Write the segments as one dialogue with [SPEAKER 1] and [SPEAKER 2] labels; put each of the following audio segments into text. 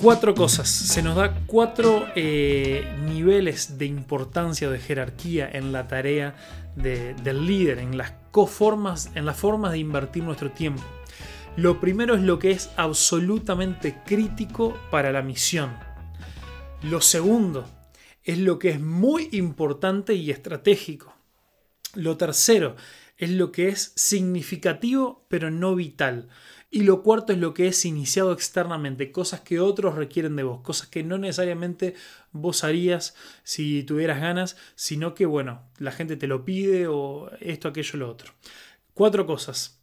[SPEAKER 1] cuatro cosas. Se nos da cuatro eh, niveles de importancia de jerarquía en la tarea del líder, en las coformas, en las formas de invertir nuestro tiempo. Lo primero es lo que es absolutamente crítico para la misión. Lo segundo es lo que es muy importante y estratégico. Lo tercero es lo que es significativo pero no vital. Y lo cuarto es lo que es iniciado externamente, cosas que otros requieren de vos, cosas que no necesariamente vos harías si tuvieras ganas, sino que, bueno, la gente te lo pide o esto, aquello, lo otro. Cuatro cosas.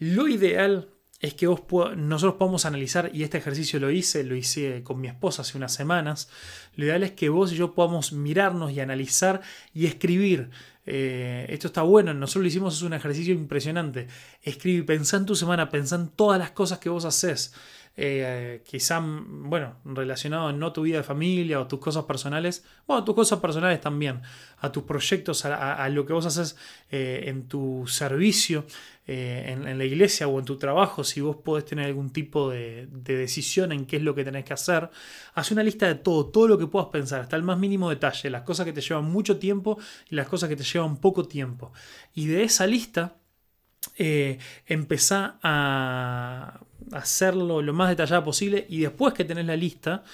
[SPEAKER 1] Lo ideal es que vos nosotros podemos analizar, y este ejercicio lo hice, lo hice con mi esposa hace unas semanas, lo ideal es que vos y yo podamos mirarnos y analizar y escribir. Eh, esto está bueno, nosotros lo hicimos, es un ejercicio impresionante. escribe pensá en tu semana, pensá en todas las cosas que vos haces. Eh, quizá, mm, bueno, relacionado no tu vida de familia o tus cosas personales, bueno, tus cosas personales también, a tus proyectos, a, lo que vos haces eh, en tu servicio, eh, en, la iglesia o en tu trabajo, si vos podés tener algún tipo de, de decisión en qué es lo que tenés que hacer, haz una lista de todo, todo lo que puedas pensar, hasta el más mínimo detalle, las cosas que te llevan mucho tiempo y las cosas que te llevan poco tiempo. Y de esa lista, eh, empezá a hacerlo lo más detallado posible y después que tenés la lista,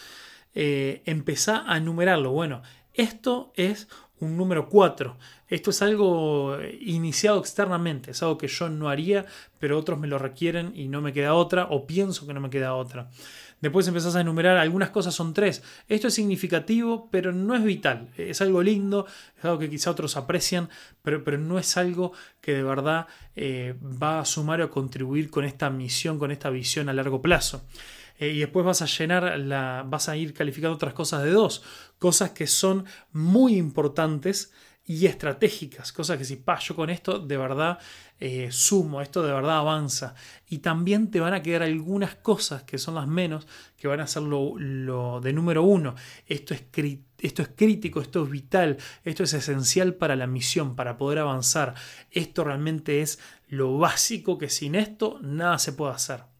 [SPEAKER 1] eh, empezá a numerarlo. Bueno, esto es un número 4. Esto es algo eh, iniciado externamente, es algo que yo no haría, pero otros me lo requieren y no me queda otra, o pienso que no me queda otra. Después empezás a enumerar, algunas cosas son tres. Esto es significativo, pero no es vital. Es algo lindo, es algo que quizá otros aprecian, pero, no es algo que de verdad eh, va a sumar o contribuir con esta misión, con esta visión a largo plazo. Eh, y después vas a llenar la, vas a ir calificando otras cosas de dos. cosas que son muy importantes y estratégicas, cosas que si paso con esto de verdad eh, sumo, esto de verdad avanza. Y también te van a quedar algunas cosas que son las menos, que van a ser lo, de número uno. Esto es, esto es crítico, esto es vital, esto es esencial para la misión, para poder avanzar. Esto realmente es lo básico que sin esto nada se puede hacer.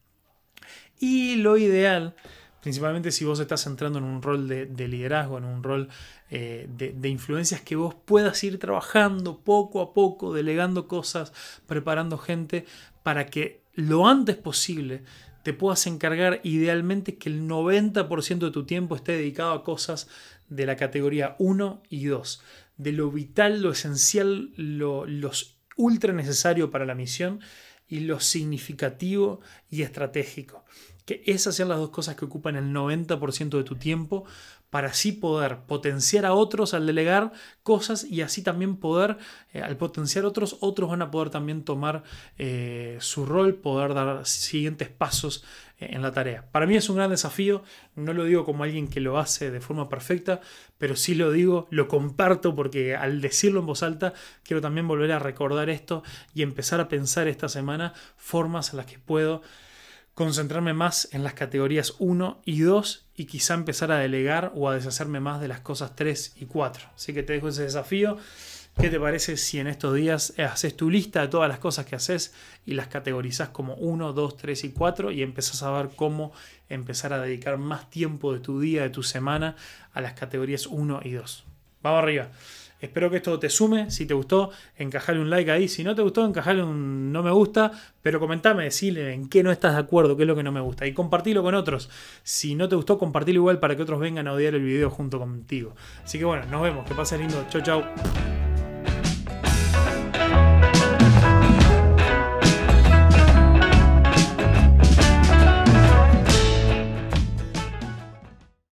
[SPEAKER 1] Y lo ideal, principalmente si vos estás entrando en un rol de, liderazgo, en un rol eh, de, influencias que vos puedas ir trabajando poco a poco, delegando cosas, preparando gente para que lo antes posible te puedas encargar idealmente que el 90% de tu tiempo esté dedicado a cosas de la categoría 1 y 2, de lo vital, lo esencial, lo, los ultra necesario para la misión y lo significativo y estratégico que esas sean las dos cosas que ocupan el 90% de tu tiempo para así poder potenciar a otros al delegar cosas y así también poder, eh, al potenciar a otros, otros van a poder también tomar eh, su rol, poder dar siguientes pasos eh, en la tarea. Para mí es un gran desafío, no lo digo como alguien que lo hace de forma perfecta, pero sí lo digo, lo comparto porque al decirlo en voz alta, quiero también volver a recordar esto y empezar a pensar esta semana formas en las que puedo concentrarme más en las categorías 1 y 2 y quizá empezar a delegar o a deshacerme más de las cosas 3 y 4. Así que te dejo ese desafío. ¿Qué te parece si en estos días eh, haces tu lista de todas las cosas que haces y las categorizás como 1, 2, 3 y 4 y empezás a ver cómo empezar a dedicar más tiempo de tu día, de tu semana a las categorías 1 y 2? Vamos arriba. Espero que esto te sume. Si te gustó, encajale un like ahí. Si no te gustó, encajale un no me gusta. Pero comentame, decirle en qué no estás de acuerdo, qué es lo que no me gusta. Y compartilo con otros. Si no te gustó, compartilo igual para que otros vengan a odiar el video junto contigo. Así que bueno, nos vemos. Que pases lindo. Chau, chau.